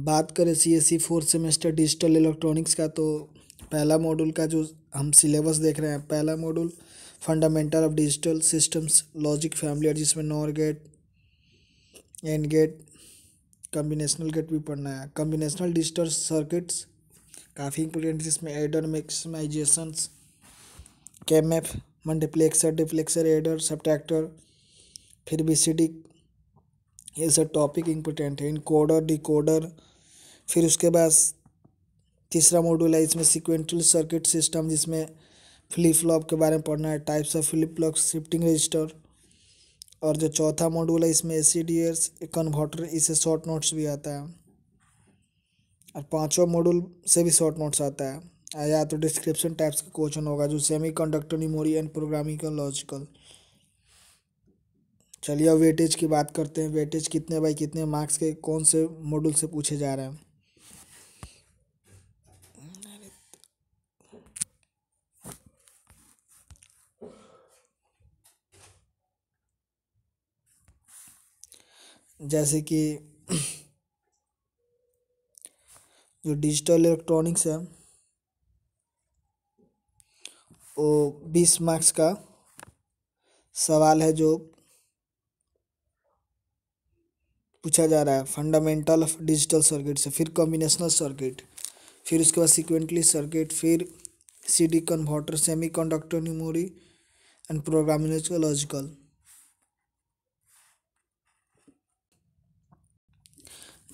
बात करें C S C fourth semester digital electronics का तो पहला मॉड्यूल का जो हम सिलेबस देख रहे हैं पहला module fundamental of digital systems logic family और जिसमें NOR gate AND gate combinational gate भी पढ़ना है कम्बिनेशनल डिजिटल सर्किट्स काफ़ी इंपोर्टेंट जिसमें adder maximization M F multiplexer diplexer adder subtractor फिर बी सी डी ये सब टॉपिक इम्पोर्टेंट है इनकोडर डिकोडर फिर उसके बाद तीसरा मॉड्यूल है इसमें सिक्वेंटल सर्किट सिस्टम जिसमें फ्लिप फ्लॉप के बारे में पढ़ना है types of flip flop shifting register और जो चौथा मॉड्यूल है इसमें A C D S converter इसे शॉर्ट नोट्स भी आता है और पाँचवा मॉड्यूल से भी शॉर्ट नोट्स आता है या तो डिस्क्रिप्शन टाइप्स का क्वेश्चन होगा जो semiconductor memory and programming logical चलिए अब वेटेज की बात करते हैं वेटेज कितने बाई कितने मार्क्स के कौन से मॉडल से पूछे जा रहे हैं जैसे कि जो डिजिटल इलेक्ट्रॉनिक्स है वो बीस मार्क्स का सवाल है जो पूछा जा रहा है फंडामेंटल ऑफ डिजिटल सर्किट से फिर कॉम्बिनेशनल सर्किट फिर उसके बाद सिक्वेंटली सर्किट फिर C D converter semiconductor memory and programming logical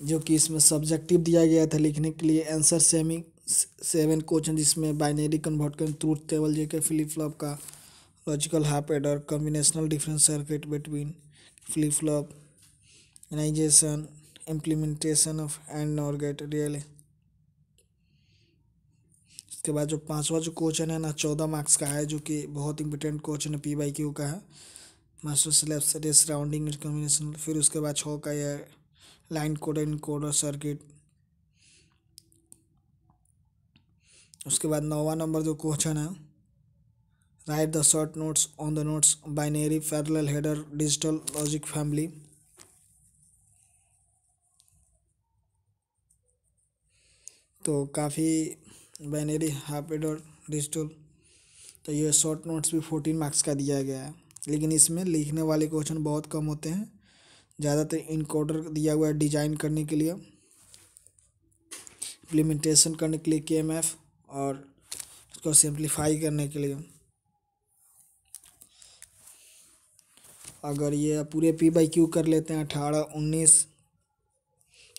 जो कि इसमें सब्जेक्टिव दिया गया था लिखने के लिए आंसर सेमी सेवन क्वेश्चन जिसमें बाइनरी कन्वर्ट कर truth table J K flip flop का logical half adder combinational difference circuit between flip flop organization implementation of and और get रियली उसके बाद जो पांचवा जो क्वेश्चन है ना चौदह मार्क्स का है जो कि बहुत इंपॉर्टेंट क्वेश्चन है पी वाई क्यू का है मास्टर स्लेब्स सराउंडिंग कॉम्बिनेशन फिर उसके बाद छः का यह लाइन कोड एंड कोड और सर्किट उसके बाद नौवा नंबर जो क्वेश्चन है right the short notes on the notes binary parallel header digital logic family तो काफ़ी बाइनरी हाफेड और डिजिटल तो ये शॉर्ट नोट्स भी फोर्टीन मार्क्स का दिया गया है लेकिन इसमें लिखने वाले क्वेश्चन बहुत कम होते हैं ज़्यादातर इनकोडर दिया हुआ है डिजाइन करने के लिए इम्प्लीमेंटेशन करने के लिए के और उसको सिंप्लीफाई करने के लिए अगर ये पूरे पी बाई क्यू कर लेते हैं अठारह उन्नीस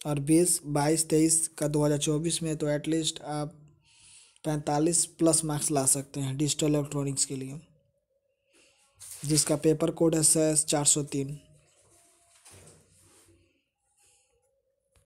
और बीस बाईस तेईस का दो हज़ार चौबीस में तो एटलीस्ट आप पैंतालीस प्लस मार्क्स ला सकते हैं डिजिटल इलेक्ट्रॉनिक्स के लिए जिसका पेपर कोड है सैस चार सौ तीन